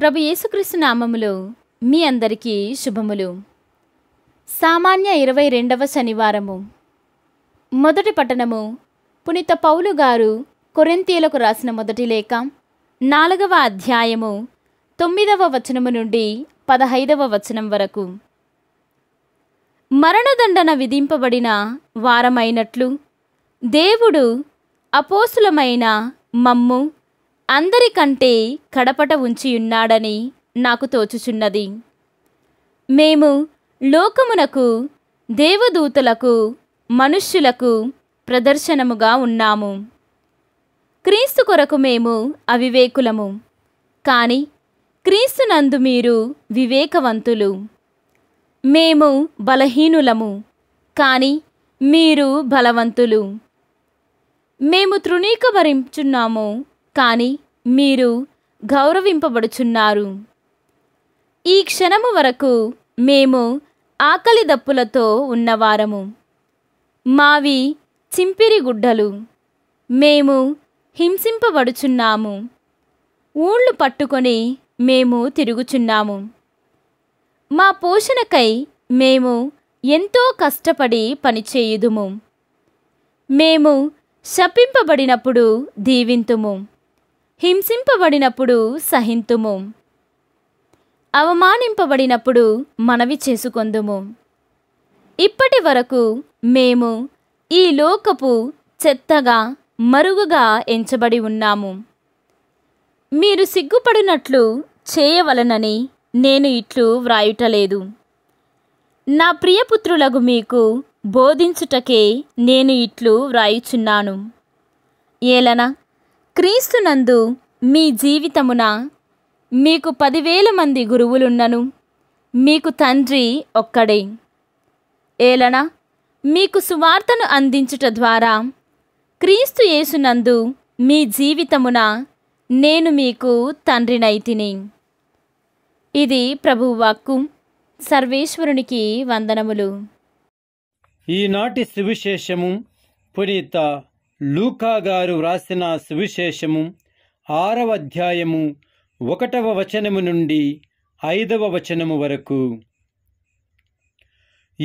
ప్రభు యేసుక్రీస్తు నామములు మీ అందరికీ శుభములు సామాన్య ఇరవై రెండవ శనివారము మొదటి పట్టణము పునీత పౌలు గారు కొరెంతీలకు రాసిన మొదటి లేఖ నాలుగవ అధ్యాయము తొమ్మిదవ వచనము నుండి పదహైదవ వచనం వరకు మరణదండన విధింపబడిన వారమైనట్లు దేవుడు అపోసులమైన మమ్ము అందరికంటే కడపట ఉంచియున్నాడని నాకు తోచుచున్నది మేము లోకమునకు దేవదూతలకు మనుష్యులకు ప్రదర్శనముగా ఉన్నాము క్రీస్తు కొరకు మేము అవివేకులము కానీ క్రీస్తునందు మీరు వివేకవంతులు మేము బలహీనులము కానీ మీరు బలవంతులు మేము తృణీకరించున్నాము కానీ మీరు గౌరవింపబడుచున్నారు ఈ క్షణము వరకు మేము ఆకలి దప్పులతో ఉన్నవారము మావి చింపిరి గుడ్డలు మేము హింసింపబడుచున్నాము ఊళ్ళు పట్టుకొని మేము తిరుగుచున్నాము మా పోషణకై మేము ఎంతో కష్టపడి పనిచేయుదుము మేము శపింపబడినప్పుడు దీవింతుము హింసింపబడినప్పుడు సహింతుము అవమానింపబడినప్పుడు మనవి చేసుకొందుము ఇప్పటి వరకు మేము ఈ లోకపు చెత్తగా మరుగుగా ఎంచబడి ఉన్నాము మీరు సిగ్గుపడినట్లు చేయవలనని నేను ఇట్లు వ్రాయుటలేదు నా ప్రియపుత్రులకు మీకు బోధించుటకే నేను ఇట్లు వ్రాయుచున్నాను ఏలనా క్రీస్తునందు మీ జీవితమున మీకు పదివేల మంది గురువులున్నను మీకు తండ్రి ఒక్కడే ఏలన మీకు సువార్తను అందించుట ద్వారా క్రీస్తు యేసునందు మీ జీవితమున నేను మీకు తండ్రినైతిని ఇది ప్రభువాక్కు సర్వేశ్వరునికి వందనములు ఈనాటి సువిశేషము పునీత లూకా గారు వ్రాసిన సువిశేషము ఆరవ అధ్యాయము ఒకటవ వచనము నుండి ఐదవ వచనము వరకు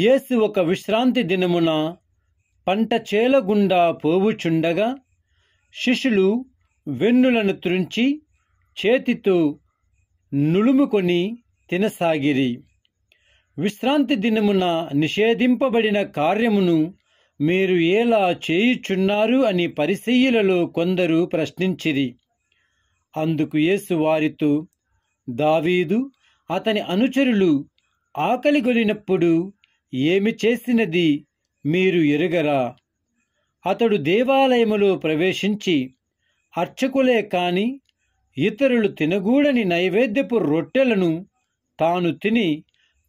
యేసు ఒక విశ్రాంతి దినమున పంట చేలగుండా పోవుచుండగా శిష్యులు వెన్నులను త్రుంచి చేతితో నులుముకొని తినసాగిరి విశ్రాంతి దినమున నిషేధింపబడిన కార్యమును మీరు ఎలా చేయుచున్నారు అని పరిశీయులలో కొందరు ప్రశ్నించిరి అందుకు యేసు వారితో దావీదు అతని అనుచరులు ఆకలిగొలినప్పుడు ఏమి చేసినది మీరు ఎరుగరా అతడు దేవాలయములో ప్రవేశించి అర్చకులే కాని ఇతరులు తినగూడని నైవేద్యపు రొట్టెలను తాను తిని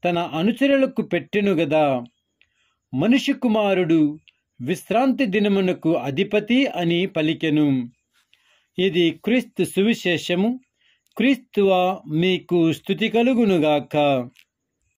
తన అనుచరులకు పెట్టెను గదా మనుష్య కుమారుడు విశ్రాంతి దినమునకు అధిపతి అని పలికెను ఇది క్రీస్తు సువిశేషము క్రీస్తువా మీకు స్థుతి కలుగునుగాక